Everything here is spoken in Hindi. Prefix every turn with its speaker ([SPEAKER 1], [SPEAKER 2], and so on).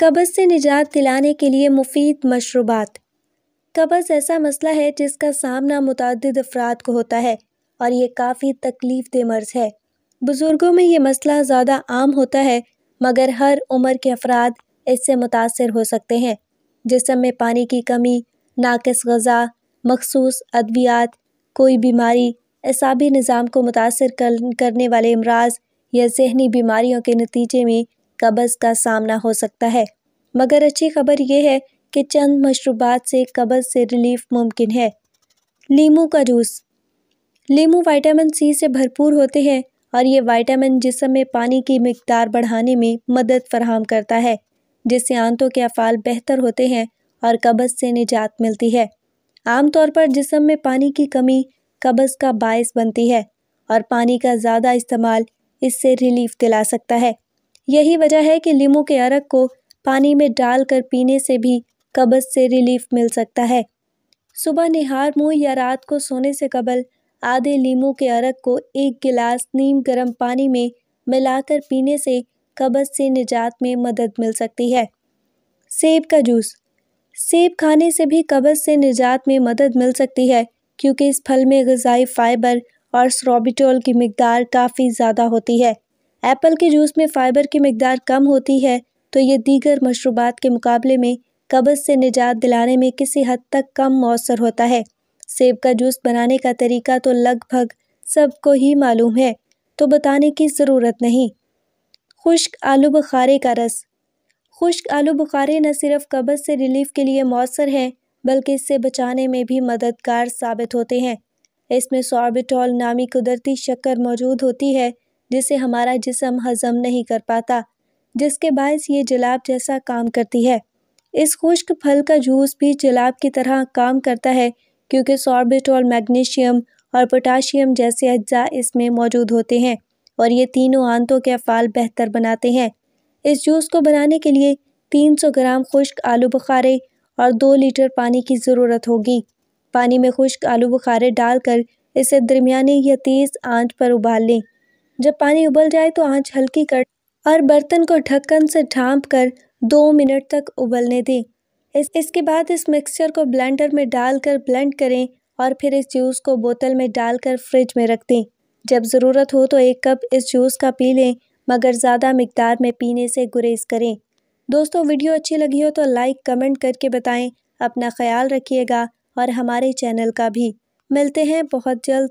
[SPEAKER 1] कब्ज़ से निजात दिलाने के लिए मुफीद मशरूबात कब्ज़ ऐसा मसला है जिसका सामना मुतद अफराद को होता है और ये काफ़ी तकलीफ़ दे मर्ज़ है बुज़ुर्गों में ये मसला ज़्यादा आम होता है मगर हर उम्र के अफराद इससे मुतासर हो सकते हैं जिसम में पानी की कमी नाकस गज़ा मखसूस अद्वियात कोई बीमारी एसाबी निज़ाम को मुतासर कर, करने वाले अमराज या जहनी बीमारियों के नतीजे में कब्ज़ का सामना हो सकता है मगर अच्छी खबर यह है कि चंद मशरूबात से कब्ज़ से रिलीफ मुमकिन है लीमू का जूस लीमू वाइटामिन सी से भरपूर होते हैं और ये वाइटामिन जिसम में पानी की मकदार बढ़ाने में मदद फरहम करता है जिससे आंतों के अफ़ाल बेहतर होते हैं और कब्ज़ से निजात मिलती है आमतौर पर जिसम में पानी की कमी कब्ज़ का बायस बनती है और पानी का ज़्यादा इस्तेमाल इससे रिलीफ दिला सकता है यही वजह है कि लीम के अरक को पानी में डालकर पीने से भी कब्ज़ से रिलीफ मिल सकता है सुबह निहार मुँह या रात को सोने से कबल आधे नींबू के अरक को एक गिलास नीम गर्म पानी में मिलाकर पीने से कब्ज़ से निजात में मदद मिल सकती है सेब का जूस सेब खाने से भी कब्ज़ से निजात में मदद मिल सकती है क्योंकि इस फल में गज़ाई फाइबर और सरोबिटोल की मकदार काफ़ी ज़्यादा होती है एप्पल के जूस में फ़ाइबर की मकदार कम होती है तो ये दीगर मशरूबात के मुकाबले में कब्ज़ से निजात दिलाने में किसी हद तक कम मौसर होता है सेब का जूस बनाने का तरीका तो लगभग सबको ही मालूम है तो बताने की ज़रूरत नहीं खुश्क आलू बुखारे का रस खुश्क आलू बुखारे न सिर्फ कब्ज़ से रिलीफ के लिए मौसर हैं बल्कि इससे बचाने में भी मददगार साबित होते हैं इसमें सॉर्बिटॉल नामी कुदरती शक्कर मौजूद होती है जिसे हमारा जिसम हजम नहीं कर पाता जिसके बायस ये जलाब जैसा काम करती है इस खुश्क फल का जूस भी जलाब की तरह काम करता है क्योंकि सॉर्बिट मैग्नीशियम और पोटाशियम जैसे अज्जा इसमें मौजूद होते हैं और ये तीनों आंतों के अफ़ाल बेहतर बनाते हैं इस जूस को बनाने के लिए 300 ग्राम खुश्क आलू बुखारे और दो लीटर पानी की ज़रूरत होगी पानी में खुश्क आलू बुखारे डालकर इसे दरमिया या तेज़ आंच पर उबाल लें जब पानी उबल जाए तो आंच हल्की कर और बर्तन को ढक्कन से ढांप कर दो मिनट तक उबलने दें इस इसके बाद इस मिक्सचर को ब्लेंडर में डालकर ब्लेंड करें और फिर इस जूस को बोतल में डालकर फ्रिज में रख दें जब ज़रूरत हो तो एक कप इस जूस का पी लें मगर ज़्यादा मकदार में पीने से गुरेज करें दोस्तों वीडियो अच्छी लगी हो तो लाइक कमेंट करके बताएं अपना ख्याल रखिएगा और हमारे चैनल का भी मिलते हैं बहुत जल्द